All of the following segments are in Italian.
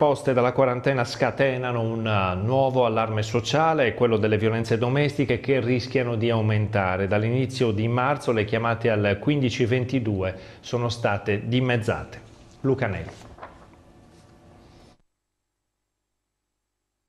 poste dalla quarantena scatenano un eh, nuovo allarme sociale, quello delle violenze domestiche che rischiano di aumentare. Dall'inizio di marzo le chiamate al 1522 sono state dimezzate. Luca Nero.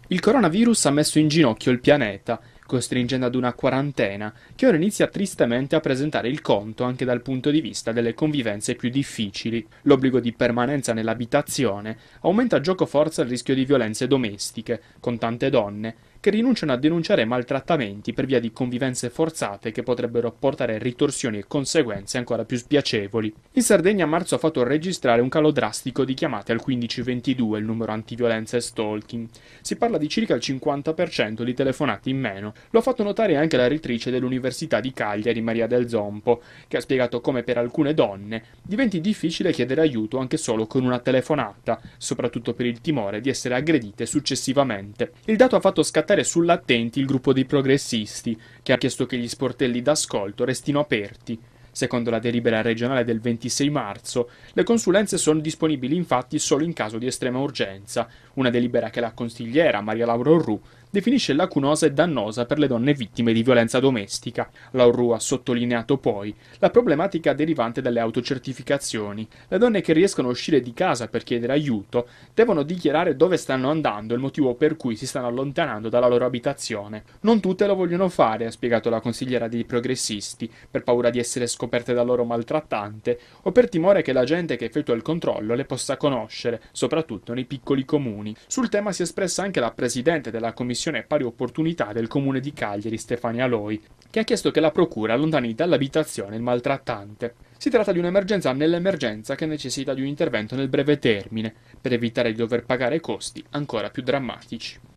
Il coronavirus ha messo in ginocchio il pianeta costringendo ad una quarantena, che ora inizia tristemente a presentare il conto anche dal punto di vista delle convivenze più difficili. L'obbligo di permanenza nell'abitazione aumenta a gioco forza il rischio di violenze domestiche, con tante donne, che rinunciano a denunciare maltrattamenti per via di convivenze forzate che potrebbero portare ritorsioni e conseguenze ancora più spiacevoli. In Sardegna marzo ha fatto registrare un calo drastico di chiamate al 1522, il numero antiviolenza e stalking. Si parla di circa il 50% di telefonate in meno. Lo ha fatto notare anche la rettrice dell'Università di Cagliari, Maria Del Zompo, che ha spiegato come per alcune donne diventi difficile chiedere aiuto anche solo con una telefonata, soprattutto per il timore di essere aggredite successivamente. Il dato ha fatto scattare ricattare sull'attenti il gruppo dei progressisti, che ha chiesto che gli sportelli d'ascolto restino aperti Secondo la delibera regionale del 26 marzo, le consulenze sono disponibili infatti solo in caso di estrema urgenza, una delibera che la consigliera Maria Laura Orru definisce lacunosa e dannosa per le donne vittime di violenza domestica. Lauru ha sottolineato poi la problematica derivante dalle autocertificazioni. Le donne che riescono a uscire di casa per chiedere aiuto devono dichiarare dove stanno andando e il motivo per cui si stanno allontanando dalla loro abitazione. Non tutte lo vogliono fare, ha spiegato la consigliera dei progressisti, per paura di essere scoperte scoperte da loro maltrattante, o per timore che la gente che effettua il controllo le possa conoscere, soprattutto nei piccoli comuni. Sul tema si è espressa anche la presidente della Commissione Pari Opportunità del Comune di Cagliari, Stefania Loi, che ha chiesto che la Procura allontani dall'abitazione il maltrattante. Si tratta di un'emergenza nell'emergenza che necessita di un intervento nel breve termine, per evitare di dover pagare costi ancora più drammatici.